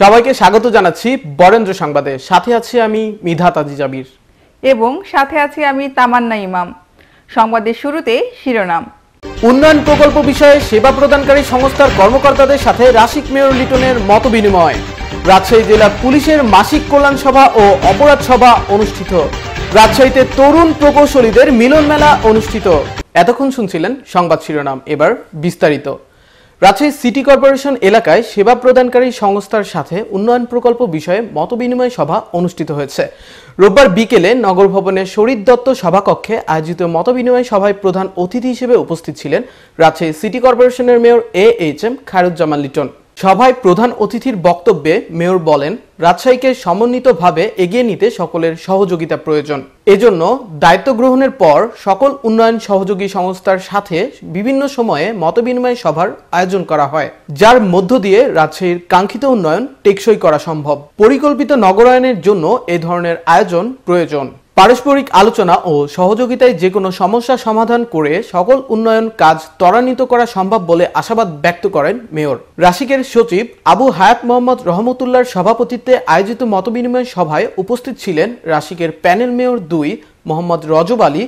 সবাইকে স্বাগত জানাচ্ছি বরেন্দ্র সংবাদে সাথে আছি আমি মিধা তাজিজাবির এবং সাথে আছি আমি তামান্না ইমাম সংবাদের শুরুতে শিরোনাম উন্নয়ন প্রকল্প বিষয়ে সেবা প্রদানকারী সংস্থার কর্মকর্তাদের সাথে রাশিক মেয়র লিটনের মত বিনিময় রাজশাহী জেলা পুলিশের মাসিক কল্যাণ সভা ও অপরাধ সভা অনুষ্ঠিত রাজশাহীতে তরুণ প্রকৌশলীদের মিলন মেলা অনুষ্ঠিত এতক্ষণ শুনছিলেন সংবাদ শিরোনাম এবার বিস্তারিত রাজশাহী সিটি কর্পোরেশন এলাকায় সেবা প্রদানকারী সংস্থার সাথে উন্নয়ন প্রকল্প বিষয়ে মতবিনিময় সভা অনুষ্ঠিত হয়েছে রোববার বিকেলে নগর ভবনের শরীর দত্ত সভাকক্ষে আয়োজিত মতবিনিময় সভায় প্রধান অতিথি হিসেবে উপস্থিত ছিলেন রাজশাহী সিটি কর্পোরেশনের mayor A H M Khairuzzaman Liton সভায় প্রধান অতিথির বক্তব্যে মেয়র বলেন রাজশাহীকে সমন্বিতভাবে এগিয়ে নিতে সকলের সহযোগিতা প্রয়োজন এজন্য দায়িত্ব গ্রহণের পর সকল উন্নয়ন সহযোগী সংস্থার সাথে বিভিন্ন সময়ে মতবিনিময় সভার আয়োজন করা হয় যার মধ্য দিয়ে রাজশাহীর কাঙ্ক্ষিত উন্নয়ন টেকসই করা সম্ভব পরিকল্পিত নগরায়নের জন্য এ ধরনের আয়োজন প্রয়োজন পারস্পরিক আলোচনা ও সহযোগিতায় যে কোনো সমস্যা সমাধান করে সকল উন্নয়ন কাজ ত্বরান্বিত করা সম্ভব বলে আশাবাদ ব্যক্ত করেন মেয়র রাশিকের সচিব আবু হায়াত মোহাম্মদ রহমতুল্লার সভাপতিত্বে আয়োজিত মতবিনিময় সভায় উপস্থিত ছিলেন রাশিকের প্যানেল মেয়র দুই মোহাম্মদ রজব আলী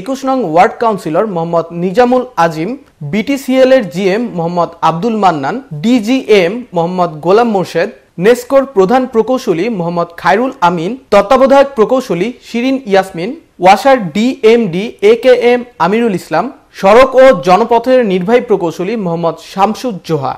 একুশ নং ward councillor Mohammad Nizamul Azim BTCL এর জিএম মোহাম্মদ আব্দুল মান্নান ডিজিএম মোহাম্মদ গোলাম মোর্শেদ নেস্কোর প্রধান প্রকৌশলী মোহাম্মদ খায়রুল আমিন তত্ত্বাবধায়ক প্রকৌশলী শিরিন ইয়াসমিন ওয়াসার ডিএমডি এ কে এম আমিরুল ইসলাম সড়ক ও জনপথের নির্বাহী প্রকৌশলী মোহাম্মদ শামসুদ জোহা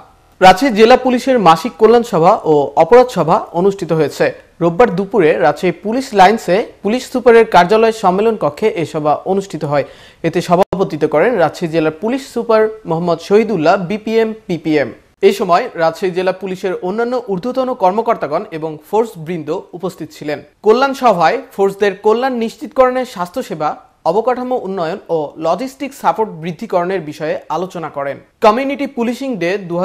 রাজশাহী জেলা পুলিশের মাসিক কল্যাণ সভা ও অপরাধ সভা অনুষ্ঠিত হয়েছে রোববার দুপুরে রাজশাহী পুলিশ লাইন্সে পুলিশ সুপারের কার্যালয় সম্মেলন কক্ষে এ সভা অনুষ্ঠিত হয় এতে সভাপতিত্ব করেন রাজশাহী জেলার police super Mohammad Shahidullah BPM PPM এই সময় রাজশাহী জেলা পুলিশের অন্যান্য ঊর্ধ্বতন কর্মকর্তাগণ এবং ফোর্স বৃন্দ উপস্থিত ছিলেন কল্যাণ সভায় ফোর্সদের কল্যাণ নিশ্চিতকরণের স্বাস্থ্যসেবা অবকাঠামো উন্নয়ন ও লজিস্টিক সাপোর্ট বৃদ্ধিকরণের বিষয়ে আলোচনা করেন কমিউনিটি পুলিশিং ডে দু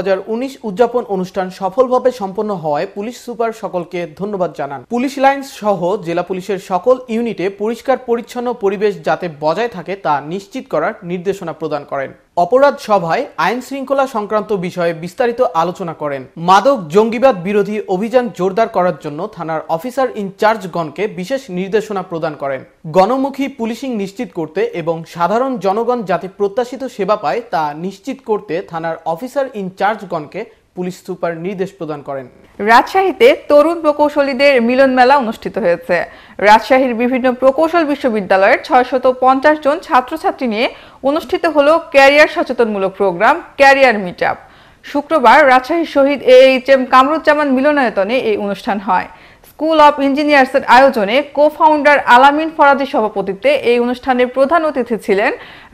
উদযাপন অনুষ্ঠান সফলভাবে সম্পন্ন হওয়ায় পুলিশ সুপার সকলকে ধন্যবাদ জানান পুলিশ লাইন্স সহ জেলা পুলিশের সকল ইউনিটে পরিষ্কার পরিচ্ছন্ন পরিবেশ যাতে বজায় থাকে তা নিশ্চিত করার নির্দেশনা প্রদান করেন অপরাধ সভায় আইন শৃঙ্খলা সংক্রান্ত বিষয়ে বিস্তারিত আলোচনা করেন মাদক জঙ্গিবাদ বিরোধী অভিযান জোরদার করার জন্য থানার অফিসার ইনচার্জগণকে বিশেষ নির্দেশনা প্রদান করেন গণমুখী পুলিশিং নিশ্চিত করতে এবং সাধারণ জনগণ যাতে প্রত্যাশিত সেবা পায় তা নিশ্চিত করতে থানার অফিসার ইনচার্জগণকে পুলিশ সুপার নির্দেশ প্রদান করেন রাজশাহীতে তরুণ প্রকৌশলীদের মিলন মেলা অনুষ্ঠিত হয়েছে রাজশাহীর বিভিন্ন প্রকৌশল বিশ্ববিদ্যালয়ের ছয়শত পঞ্চাশ জন ছাত্রছাত্রী নিয়ে অনুষ্ঠিত হলো ক্যারিয়ার সচেতনমূলক প্রোগ্রাম ক্যারিয়ার মিট আপ শুক্রবার রাজশাহী শহীদ এইচ এম কামরুজ্জামান মিলনায়তনে এই অনুষ্ঠান হয় স্কুল অব ইঞ্জিনিয়ার্সের আয়োজনে কো ফাউন্ডার আলামিন ফরাজি সভাপতিত্বে এই অনুষ্ঠানে প্রধান অতিথি ছিলেন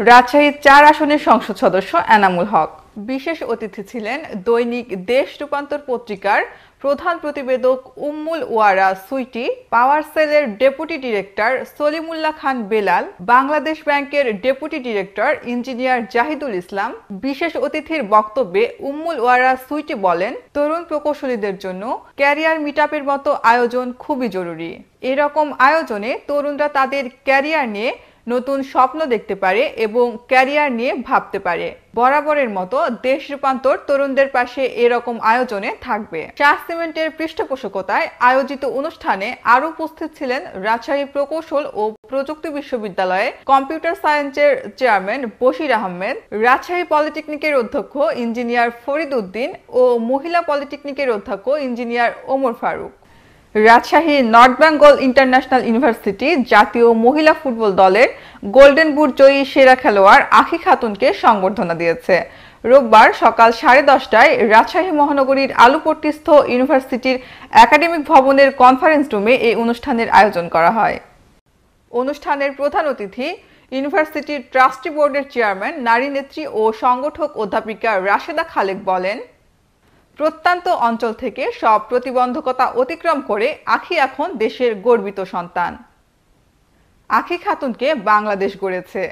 রাজশাহীর চার আসনের সংসদ সদস্য এনামুল হক বিশেষ অতিথি ছিলেন দৈনিক দেশ রূপান্তর পত্রিকার প্রধান প্রতিবেদক উম্মুল ওয়ারা সুইটি পাওয়ার সেলের ডেপুটি ডিরেক্টর সলিমুল্লাহ খান বেলাল বাংলাদেশ ব্যাংকের deputy director engineer Zahidul Islam বিশেষ অতিথির বক্তব্যে উম্মুল ওয়ারা সুইটি বলেন তরুণ প্রকৌশলীদের জন্য ক্যারিয়ার মিট মতো আয়োজন খুবই জরুরি এরকম আয়োজনে তরুণরা তাদের ক্যারিয়ার নিয়ে নতুন স্বপ্ন দেখতে পারে এবং ক্যারিয়ার নিয়ে ভাবতে পারে বরাবরের মতো দেশ রূপান্তর তরুণদের পাশে এরকম আয়োজনে থাকবে চা সিমেন্টের পৃষ্ঠপোষকতায় আয়োজিত অনুষ্ঠানে আরো উপস্থিত ছিলেন রাজশাহী প্রকৌশল ও প্রযুক্তি বিশ্ববিদ্যালয়ে কম্পিউটার সায়েন্সের চেয়ারম্যান বশির আহমেদ রাজশাহী পলিটেকনিকের অধ্যক্ষ ইঞ্জিনিয়ার ফরিদ উদ্দিন ও মহিলা পলিটেকনিকের অধ্যক্ষ engineer Omar Faruk Rajshahi North Bengal International University জাতীয় মহিলা ফুটবল দলের গোল্ডেন বুট জয়ী সেরা খেলোয়াড় আখি খাতুনকে সংবর্ধনা দিয়েছে রোববার সকাল সাড়ে দশটায় রাজশাহী মহানগরীর আলুপট্টিস্থ ইউনিভার্সিটির একাডেমিক ভবনের কনফারেন্স রুমে এই অনুষ্ঠানের আয়োজন করা হয় অনুষ্ঠানের প্রধান অতিথি ইউনিভার্সিটির ট্রাস্টি বোর্ডের চেয়ারম্যান নারী নেত্রী ও সংগঠক অধ্যাপিকা রাশেদা খালেক বলেন প্রত্যন্ত অঞ্চল থেকে সব প্রতিবন্ধকতা অতিক্রম করে আখি এখন দেশের গর্বিত সন্তান আখি খাতুনকে বাংলাদেশ গড়েছে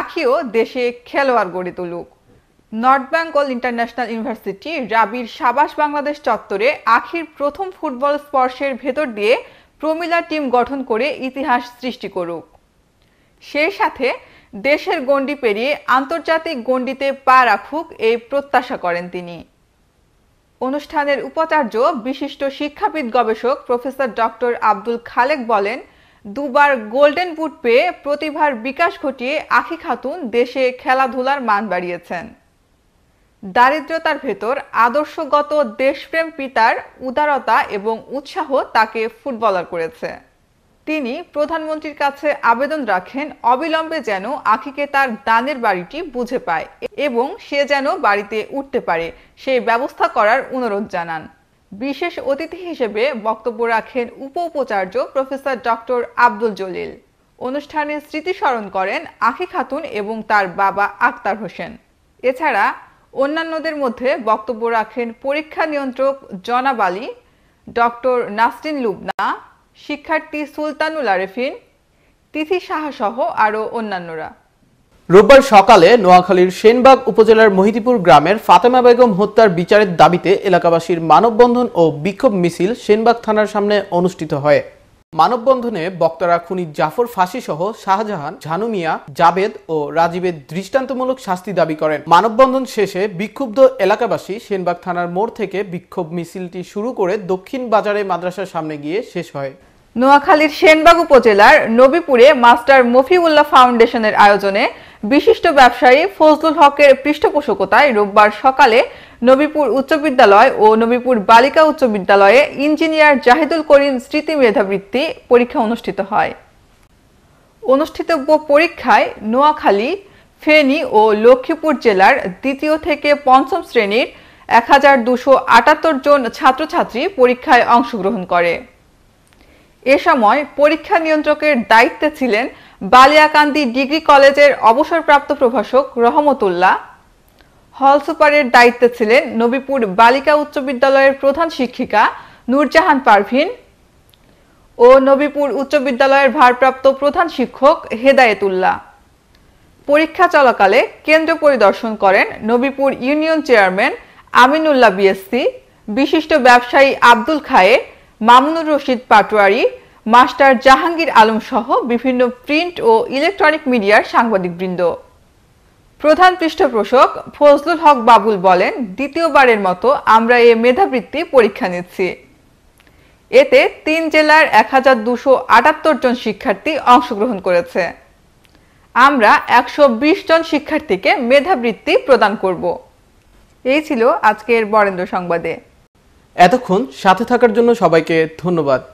আখিও দেশে খেলোয়াড় গড়ে তুলুক নর্থ বেঙ্গল ইন্টারন্যাশনাল ইউনিভার্সিটি রাবির সাবাস বাংলাদেশ চত্বরে আখির প্রথম ফুটবল স্পর্শের ভেতর দিয়ে প্রমিলা টিম গঠন করে ইতিহাস সৃষ্টি করুক সেই সাথে দেশের গণ্ডি পেরিয়ে আন্তর্জাতিক গণ্ডিতে পা রাখুক এই প্রত্যাশা করেন তিনি অনুষ্ঠানের উপাচার্য বিশিষ্ট শিক্ষাবিদ গবেষক প্রফেসর ডক্টর আব্দুল খালেক বলেন দুবার গোল্ডেন বুট পেয়ে প্রতিভার বিকাশ ঘটিয়ে আখি খাতুন দেশে খেলাধুলার মান বাড়িয়েছেন দারিদ্রতার ভেতর আদর্শগত দেশপ্রেম পিতার উদারতা এবং উৎসাহ তাকে ফুটবলার করেছে তিনি প্রধানমন্ত্রীর কাছে আবেদন রাখেন অবিলম্বে যেন আখিকে তার দানের বাড়িটি বুঝে পায় এবং সে যেন বাড়িতে উঠতে পারে সেই ব্যবস্থা করার অনুরোধ জানান বিশেষ অতিথি হিসেবে বক্তব্য রাখেন উপ উপাচার্য প্রফেসর ডক্টর আব্দুল জলিল অনুষ্ঠানে স্মৃতিস্মরণ করেন আখি খাতুন এবং তার বাবা আক্তার হোসেন এছাড়া অন্যান্যদের মধ্যে বক্তব্য রাখেন পরীক্ষা নিয়ন্ত্রক জনাব আলী ডক্টর নাসরিন লুবনা শিক্ষার্থী সুলতানুল আরেফিন তিথি সাহাসহ আরও অন্যান্যরা রোববার সকালে নোয়াখালীর সেনবাগ উপজেলার মহিদিপুর গ্রামের ফাতেমা বেগম হত্যার বিচারের দাবিতে এলাকাবাসীর মানববন্ধন ও বিক্ষোভ মিছিল সেনবাগ থানার সামনে অনুষ্ঠিত হয় মানববন্ধনে বক্তারা খুনি জাফর ফাঁসি সহ শাহজাহান ঝানুমিয়া জাবেদ ও রাজীবের দৃষ্টান্তমূলক শাস্তি দাবি করেন মানববন্ধন শেষে বিক্ষুব্ধ এলাকাবাসী সেনবাগ থানার মোড় থেকে বিক্ষোভ মিছিলটি শুরু করে দক্ষিণ বাজারে মাদ্রাসার সামনে গিয়ে শেষ হয় নোয়াখালীর সেনবাগ উপজেলার নবীপুরে মাস্টার মফিউল্লাহ ফাউন্ডেশনের আয়োজনে বিশিষ্ট ব্যবসায়ী ফজলুল হকের পৃষ্ঠপোষকতায় রোববার সকালে নবীপুর উচ্চ বিদ্যালয় ও নবীপুর বালিকা উচ্চ বিদ্যালয়ে ইঞ্জিনিয়ার জাহিদুল করিম স্মৃতি মেধাবৃত্তি পরীক্ষা অনুষ্ঠিত হয় অনুষ্ঠিতব্য পরীক্ষায় নোয়াখালী ফেনী ও লক্ষ্মীপুর জেলার দ্বিতীয় থেকে পঞ্চম শ্রেণীর এক হাজার দুশো আটাত্তর জন ছাত্রছাত্রী পরীক্ষায় অংশগ্রহণ করে এ সময় পরীক্ষা নিয়ন্ত্রকের দায়িত্বে ছিলেন বালিয়াকান্দি ডিগ্রি কলেজের অবসরপ্রাপ্ত প্রভাষক রহমতুল্লাহ হল সুপারের দায়িত্বে ছিলেন নবীপুর বালিকা উচ্চ বিদ্যালয়ের প্রধান শিক্ষিকা নূরজাহান পারভিন ও নবীপুর উচ্চ বিদ্যালয়ের ভারপ্রাপ্ত প্রধান শিক্ষক হেদায়েতুল্লাহ পরীক্ষা চলাকালে কেন্দ্র পরিদর্শন করেন Nabipur union chairman Aminullah BSc বিশিষ্ট ব্যবসায়ী আব্দুল খায়ে মামুনুর রশিদ পাটোয়ারি মাস্টার জাহাঙ্গীর আলম সহ বিভিন্ন প্রিন্ট ও ইলেকট্রনিক মিডিয়ার সাংবাদিকবৃন্দ প্রধান পৃষ্ঠপোষক ফজলুল হক বাবুল বলেন দ্বিতীয়বারের মতো আমরা এ মেধাবৃত্তি পরীক্ষা নিচ্ছি এতে তিন জেলার এক হাজার দুশো আটাত্তর জন শিক্ষার্থী অংশগ্রহণ করেছে আমরা একশো জন শিক্ষার্থীকে মেধাবৃত্তি প্রদান করব এই ছিল আজকের বরেন্দ্র সংবাদে এতক্ষণ সাথে থাকার জন্য সবাইকে ধন্যবাদ